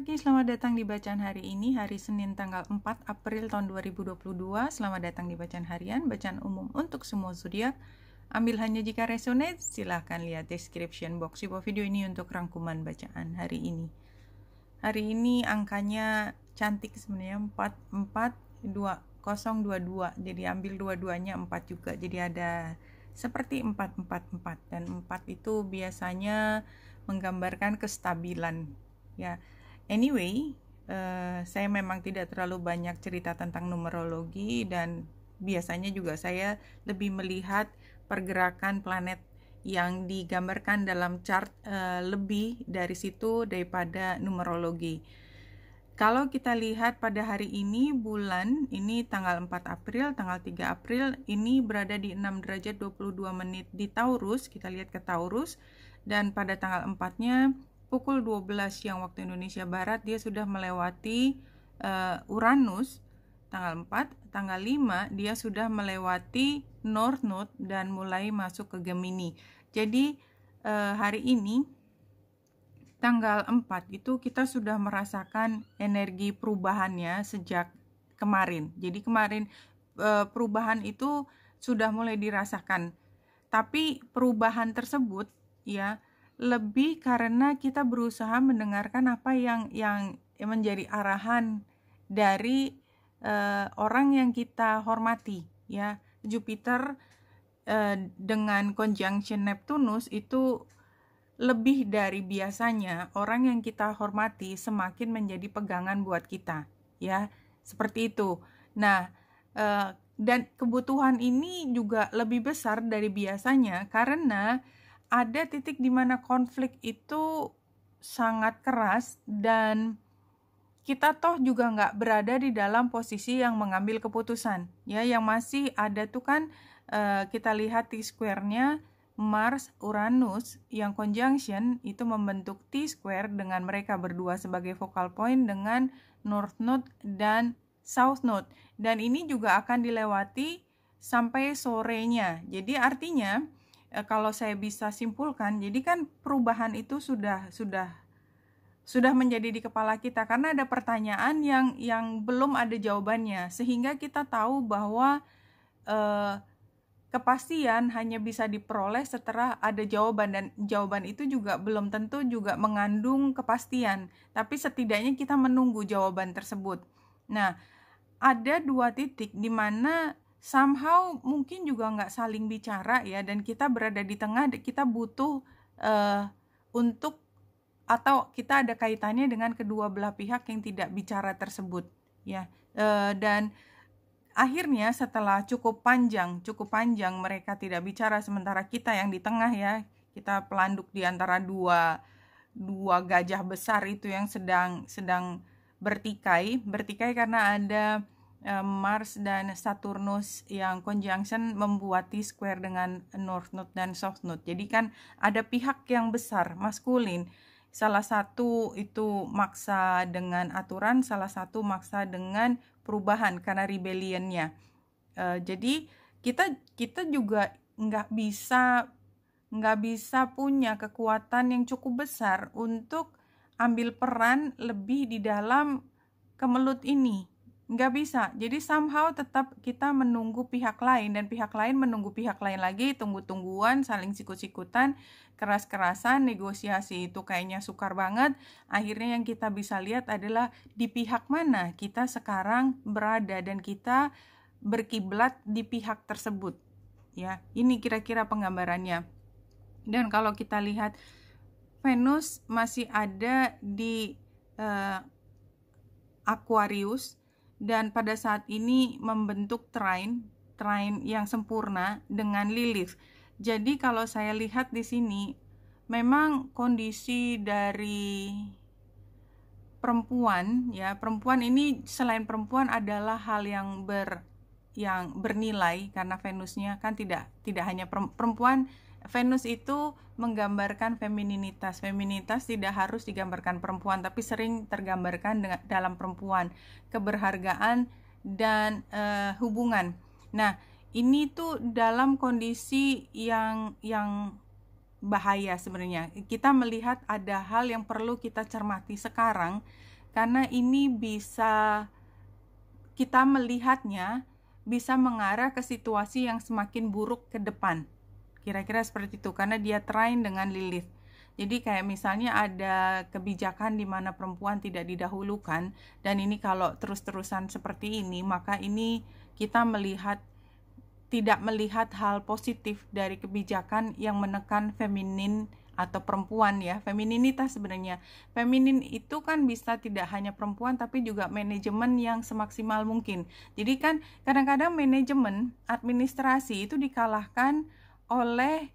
pagi, selamat datang di bacaan hari ini, hari Senin tanggal 4 April tahun 2022. Selamat datang di bacaan harian, bacaan umum untuk semua zodiak. Ambil hanya jika resonate, silahkan lihat description box di bawah video ini untuk rangkuman bacaan hari ini. Hari ini angkanya cantik sebenarnya 442022, 2 Jadi ambil dua-duanya 4 juga. Jadi ada seperti 444 dan 4 itu biasanya menggambarkan kestabilan ya Anyway, uh, saya memang tidak terlalu banyak cerita tentang numerologi dan biasanya juga saya lebih melihat pergerakan planet yang digambarkan dalam chart uh, lebih dari situ daripada numerologi. Kalau kita lihat pada hari ini bulan ini tanggal 4 April, tanggal 3 April ini berada di 6 derajat 22 menit di Taurus, kita lihat ke Taurus dan pada tanggal 4-nya pukul 12 siang waktu Indonesia Barat dia sudah melewati uh, Uranus tanggal 4, tanggal 5 dia sudah melewati North Node dan mulai masuk ke Gemini. Jadi uh, hari ini tanggal 4 itu kita sudah merasakan energi perubahannya sejak kemarin. Jadi kemarin uh, perubahan itu sudah mulai dirasakan. Tapi perubahan tersebut ya lebih karena kita berusaha mendengarkan apa yang yang menjadi arahan dari uh, orang yang kita hormati ya Jupiter uh, dengan conjunction Neptunus itu lebih dari biasanya orang yang kita hormati semakin menjadi pegangan buat kita ya seperti itu nah uh, dan kebutuhan ini juga lebih besar dari biasanya karena ada titik di mana konflik itu sangat keras dan kita toh juga nggak berada di dalam posisi yang mengambil keputusan ya yang masih ada tuh kan uh, kita lihat T square-nya Mars Uranus yang conjunction itu membentuk T square dengan mereka berdua sebagai focal point dengan North Node dan South Node dan ini juga akan dilewati sampai sorenya jadi artinya Eh, kalau saya bisa simpulkan jadi kan perubahan itu sudah sudah sudah menjadi di kepala kita karena ada pertanyaan yang yang belum ada jawabannya sehingga kita tahu bahwa eh, kepastian hanya bisa diperoleh setelah ada jawaban dan jawaban itu juga belum tentu juga mengandung kepastian tapi setidaknya kita menunggu jawaban tersebut nah ada dua titik di mana somehow mungkin juga nggak saling bicara ya dan kita berada di tengah kita butuh uh, untuk atau kita ada kaitannya dengan kedua belah pihak yang tidak bicara tersebut ya uh, dan akhirnya setelah cukup panjang cukup panjang mereka tidak bicara sementara kita yang di tengah ya kita pelanduk di antara dua dua gajah besar itu yang sedang sedang bertikai bertikai karena ada Eh, Mars dan Saturnus yang conjunction membuat T square dengan North Node dan South Node. Jadi kan ada pihak yang besar, maskulin. Salah satu itu maksa dengan aturan, salah satu maksa dengan perubahan karena rebellionnya. Eh, jadi kita kita juga nggak bisa nggak bisa punya kekuatan yang cukup besar untuk ambil peran lebih di dalam kemelut ini nggak bisa. Jadi somehow tetap kita menunggu pihak lain dan pihak lain menunggu pihak lain lagi, tunggu-tungguan, saling sikut-sikutan, keras-kerasan, negosiasi itu kayaknya sukar banget. Akhirnya yang kita bisa lihat adalah di pihak mana kita sekarang berada dan kita berkiblat di pihak tersebut. Ya, ini kira-kira penggambarannya. Dan kalau kita lihat Venus masih ada di uh, Aquarius dan pada saat ini membentuk trine trine yang sempurna dengan Lilith. Jadi kalau saya lihat di sini memang kondisi dari perempuan ya, perempuan ini selain perempuan adalah hal yang ber yang bernilai karena Venusnya kan tidak tidak hanya perempuan Venus itu menggambarkan femininitas. Feminitas tidak harus digambarkan perempuan, tapi sering tergambarkan dengan, dalam perempuan, keberhargaan dan uh, hubungan. Nah, ini tuh dalam kondisi yang yang bahaya sebenarnya. Kita melihat ada hal yang perlu kita cermati sekarang karena ini bisa kita melihatnya bisa mengarah ke situasi yang semakin buruk ke depan Kira-kira seperti itu karena dia trine dengan Lilith. Jadi kayak misalnya ada kebijakan di mana perempuan tidak didahulukan dan ini kalau terus-terusan seperti ini maka ini kita melihat tidak melihat hal positif dari kebijakan yang menekan feminin atau perempuan ya femininitas sebenarnya feminin itu kan bisa tidak hanya perempuan tapi juga manajemen yang semaksimal mungkin jadi kan kadang-kadang manajemen administrasi itu dikalahkan oleh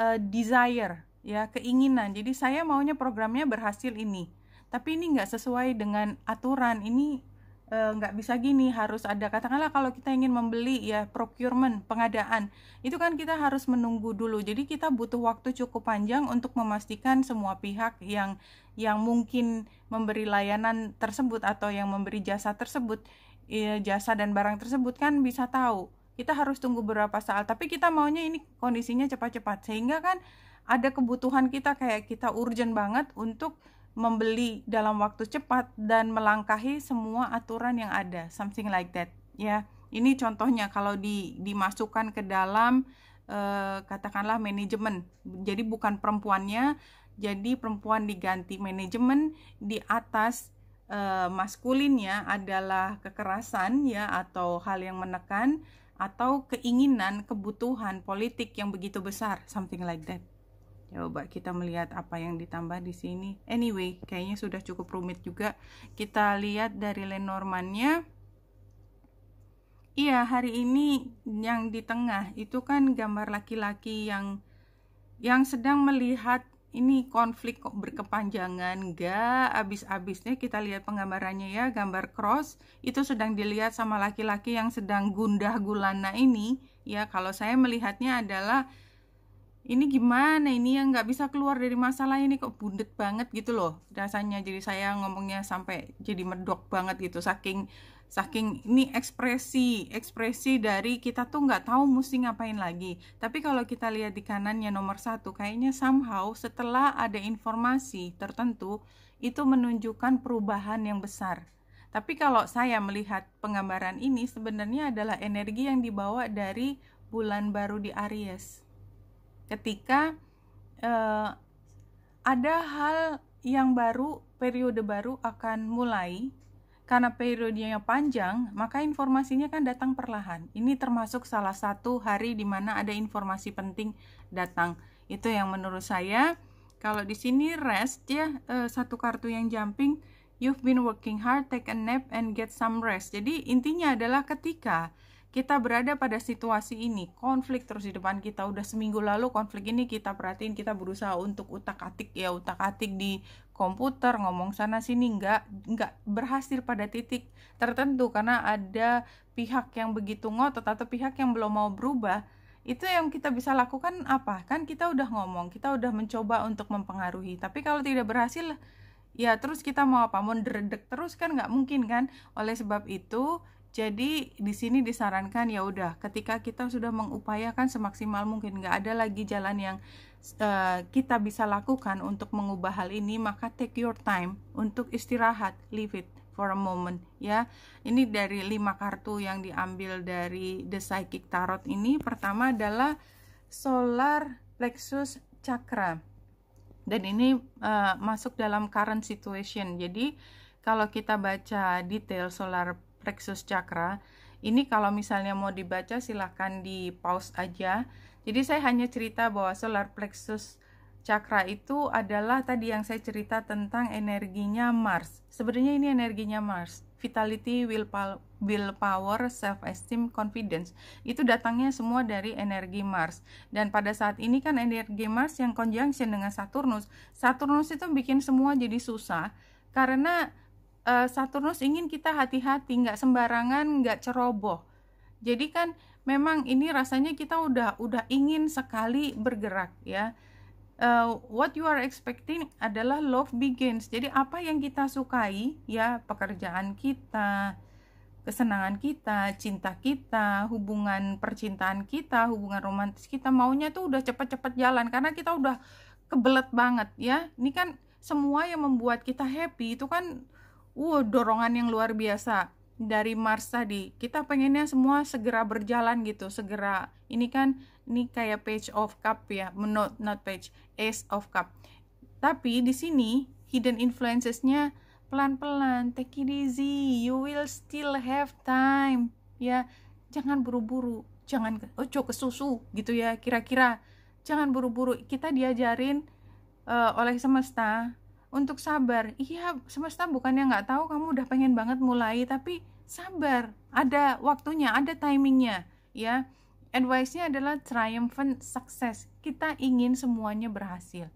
uh, desire ya keinginan jadi saya maunya programnya berhasil ini tapi ini nggak sesuai dengan aturan ini eh, nggak uh, bisa gini harus ada katakanlah kalau kita ingin membeli ya procurement pengadaan itu kan kita harus menunggu dulu jadi kita butuh waktu cukup panjang untuk memastikan semua pihak yang yang mungkin memberi layanan tersebut atau yang memberi jasa tersebut ya, jasa dan barang tersebut kan bisa tahu kita harus tunggu berapa saat tapi kita maunya ini kondisinya cepat-cepat sehingga kan ada kebutuhan kita kayak kita urgent banget untuk membeli dalam waktu cepat dan melangkahi semua aturan yang ada something like that ya ini contohnya kalau di dimasukkan ke dalam uh, katakanlah manajemen jadi bukan perempuannya jadi perempuan diganti manajemen di atas uh, maskulinnya adalah kekerasan ya atau hal yang menekan atau keinginan, kebutuhan politik yang begitu besar, something like that. Coba kita melihat apa yang ditambah di sini. Anyway, kayaknya sudah cukup rumit juga. Kita lihat dari Lenormannya Iya, hari ini yang di tengah itu kan gambar laki-laki yang yang sedang melihat ini konflik kok berkepanjangan gak abis-abisnya kita lihat penggambarannya ya gambar cross itu sedang dilihat sama laki-laki yang sedang gundah gulana ini ya kalau saya melihatnya adalah ini gimana ini yang nggak bisa keluar dari masalah ini kok bundet banget gitu loh rasanya jadi saya ngomongnya sampai jadi medok banget gitu saking saking ini ekspresi ekspresi dari kita tuh nggak tahu mesti ngapain lagi tapi kalau kita lihat di kanannya nomor satu kayaknya somehow setelah ada informasi tertentu itu menunjukkan perubahan yang besar tapi kalau saya melihat penggambaran ini sebenarnya adalah energi yang dibawa dari bulan baru di Aries ketika eh, ada hal yang baru periode baru akan mulai karena periodenya panjang, maka informasinya kan datang perlahan. Ini termasuk salah satu hari di mana ada informasi penting datang. Itu yang menurut saya, kalau di sini rest ya, eh, satu kartu yang jumping, you've been working hard, take a nap and get some rest. Jadi intinya adalah ketika kita berada pada situasi ini, konflik terus di depan kita, udah seminggu lalu konflik ini kita perhatiin, kita berusaha untuk utak-atik ya, utak-atik di komputer ngomong sana sini nggak nggak berhasil pada titik tertentu karena ada pihak yang begitu ngotot atau pihak yang belum mau berubah itu yang kita bisa lakukan apa kan kita udah ngomong kita udah mencoba untuk mempengaruhi tapi kalau tidak berhasil ya terus kita mau apa mau deredek terus kan nggak mungkin kan oleh sebab itu jadi di sini disarankan ya udah ketika kita sudah mengupayakan semaksimal mungkin nggak ada lagi jalan yang Eh, kita bisa lakukan untuk mengubah hal ini, maka take your time untuk istirahat, leave it for a moment ya. Ini dari lima kartu yang diambil dari The Psychic Tarot ini. Pertama adalah Solar Plexus Chakra. Dan ini uh, masuk dalam current situation. Jadi kalau kita baca detail Solar Plexus Chakra, ini kalau misalnya mau dibaca silahkan di pause aja jadi saya hanya cerita bahwa solar plexus cakra itu adalah tadi yang saya cerita tentang energinya Mars. Sebenarnya ini energinya Mars. Vitality, will power, self-esteem, confidence. Itu datangnya semua dari energi Mars. Dan pada saat ini kan energi Mars yang konjungsi dengan Saturnus. Saturnus itu bikin semua jadi susah. Karena eh, Saturnus ingin kita hati-hati, nggak sembarangan, nggak ceroboh. Jadi kan memang ini rasanya kita udah udah ingin sekali bergerak ya uh, what you are expecting adalah love begins. Jadi apa yang kita sukai ya, pekerjaan kita, kesenangan kita, cinta kita, hubungan percintaan kita, hubungan romantis kita maunya tuh udah cepet-cepet jalan karena kita udah kebelet banget ya. Ini kan semua yang membuat kita happy itu kan wow uh, dorongan yang luar biasa dari Mars tadi. Kita pengennya semua segera berjalan gitu, segera. Ini kan ini kayak page of cup ya, not not page, ace of cup. Tapi di sini hidden influences-nya pelan-pelan, take it easy, you will still have time. Ya, jangan buru-buru, jangan oh ke susu gitu ya kira-kira. Jangan buru-buru. Kita diajarin uh, oleh semesta untuk sabar iya semesta bukannya nggak tahu kamu udah pengen banget mulai tapi sabar ada waktunya ada timingnya ya advice-nya adalah triumphant success kita ingin semuanya berhasil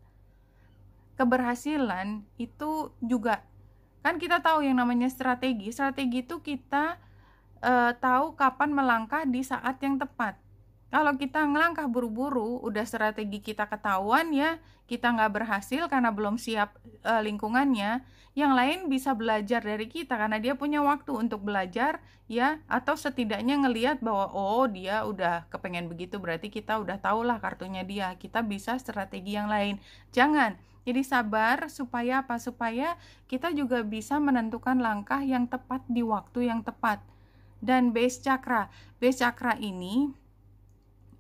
keberhasilan itu juga kan kita tahu yang namanya strategi strategi itu kita uh, tahu kapan melangkah di saat yang tepat kalau kita ngelangkah buru-buru, udah strategi kita ketahuan ya, kita nggak berhasil karena belum siap e, lingkungannya. Yang lain bisa belajar dari kita karena dia punya waktu untuk belajar ya, atau setidaknya ngeliat bahwa oh dia udah kepengen begitu, berarti kita udah tau lah kartunya dia. Kita bisa strategi yang lain. Jangan. Jadi sabar supaya apa? Supaya kita juga bisa menentukan langkah yang tepat di waktu yang tepat. Dan base chakra, base chakra ini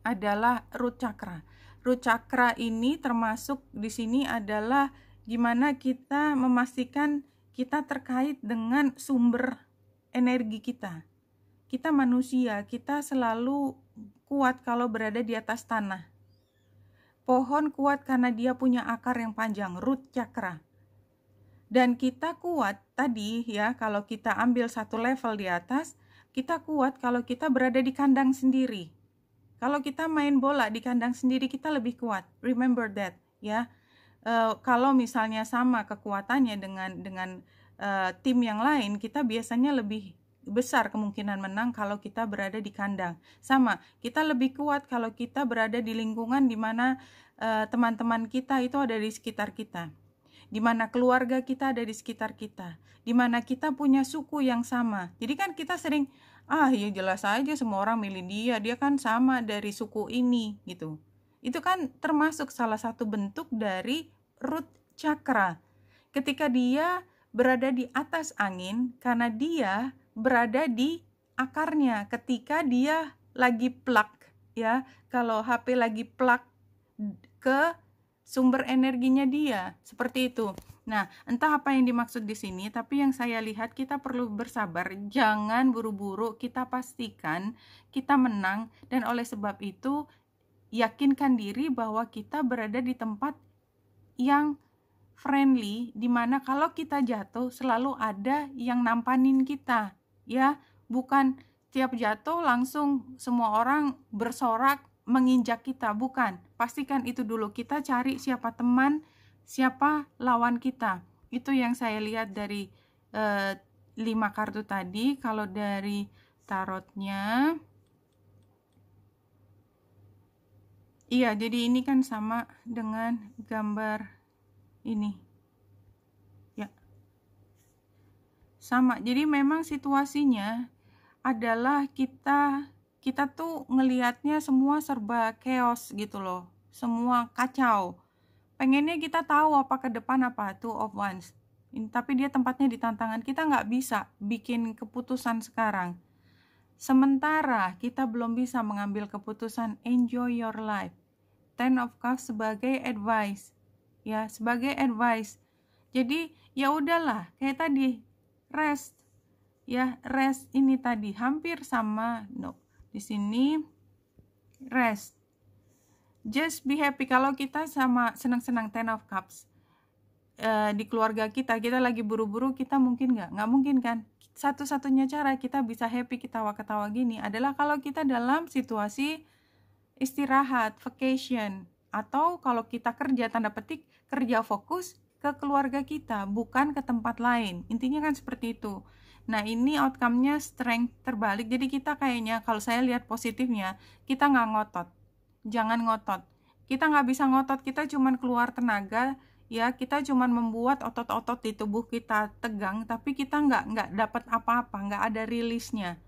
adalah root chakra. Root chakra ini termasuk di sini adalah gimana kita memastikan kita terkait dengan sumber energi kita. Kita manusia, kita selalu kuat kalau berada di atas tanah. Pohon kuat karena dia punya akar yang panjang, root chakra. Dan kita kuat tadi ya, kalau kita ambil satu level di atas, kita kuat kalau kita berada di kandang sendiri kalau kita main bola di kandang sendiri kita lebih kuat. Remember that, ya. Uh, kalau misalnya sama kekuatannya dengan dengan uh, tim yang lain, kita biasanya lebih besar kemungkinan menang kalau kita berada di kandang. Sama, kita lebih kuat kalau kita berada di lingkungan di mana teman eh, teman-teman kita itu ada di sekitar kita. Di mana keluarga kita ada di sekitar kita, di mana kita punya suku yang sama. Jadi kan kita sering ah ya jelas aja semua orang milih dia dia kan sama dari suku ini gitu itu kan termasuk salah satu bentuk dari root chakra ketika dia berada di atas angin karena dia berada di akarnya ketika dia lagi plak ya kalau HP lagi plak ke sumber energinya dia seperti itu Nah, entah apa yang dimaksud di sini, tapi yang saya lihat kita perlu bersabar, jangan buru-buru, kita pastikan kita menang dan oleh sebab itu yakinkan diri bahwa kita berada di tempat yang friendly dimana kalau kita jatuh selalu ada yang nampanin kita, ya. Bukan tiap jatuh langsung semua orang bersorak menginjak kita, bukan. Pastikan itu dulu kita cari siapa teman siapa lawan kita. Itu yang saya lihat dari eh, lima 5 kartu tadi. Kalau dari tarotnya, iya, jadi ini kan sama dengan gambar ini. Ya, sama. Jadi memang situasinya adalah kita kita tuh ngelihatnya semua serba chaos gitu loh, semua kacau pengennya kita tahu apa ke depan apa two of wands ini, tapi dia tempatnya di tantangan kita nggak bisa bikin keputusan sekarang sementara kita belum bisa mengambil keputusan enjoy your life ten of cups sebagai advice ya sebagai advice jadi ya udahlah kayak tadi rest ya rest ini tadi hampir sama no di sini rest just be happy kalau kita sama senang-senang ten of cups uh, di keluarga kita kita lagi buru-buru kita mungkin nggak nggak mungkin kan satu-satunya cara kita bisa happy ketawa-ketawa gini adalah kalau kita dalam situasi istirahat vacation atau kalau kita kerja tanda petik kerja fokus ke keluarga kita bukan ke tempat lain intinya kan seperti itu Nah ini outcome-nya strength terbalik jadi kita kayaknya kalau saya lihat positifnya kita nggak ngotot jangan ngotot. Kita nggak bisa ngotot, kita cuman keluar tenaga, ya kita cuman membuat otot-otot di tubuh kita tegang, tapi kita nggak nggak dapat apa-apa, nggak ada rilisnya.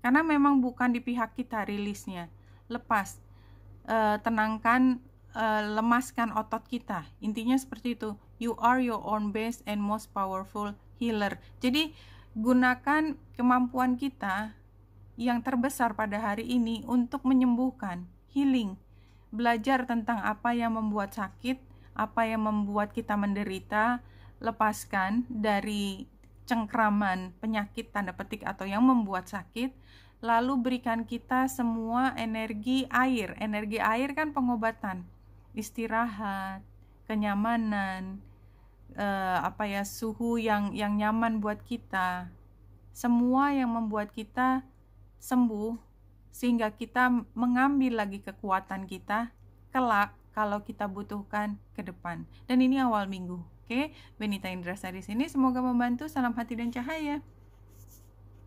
Karena memang bukan di pihak kita rilisnya. Lepas, e, tenangkan, e, lemaskan otot kita. Intinya seperti itu. You are your own best and most powerful healer. Jadi gunakan kemampuan kita yang terbesar pada hari ini untuk menyembuhkan healing, belajar tentang apa yang membuat sakit, apa yang membuat kita menderita, lepaskan dari cengkraman penyakit tanda petik atau yang membuat sakit, lalu berikan kita semua energi air. Energi air kan pengobatan, istirahat, kenyamanan, eh, apa ya suhu yang yang nyaman buat kita. Semua yang membuat kita sembuh sehingga kita mengambil lagi kekuatan kita kelak kalau kita butuhkan ke depan. Dan ini awal minggu. Oke, Benita Indra Sari sini semoga membantu. Salam hati dan cahaya.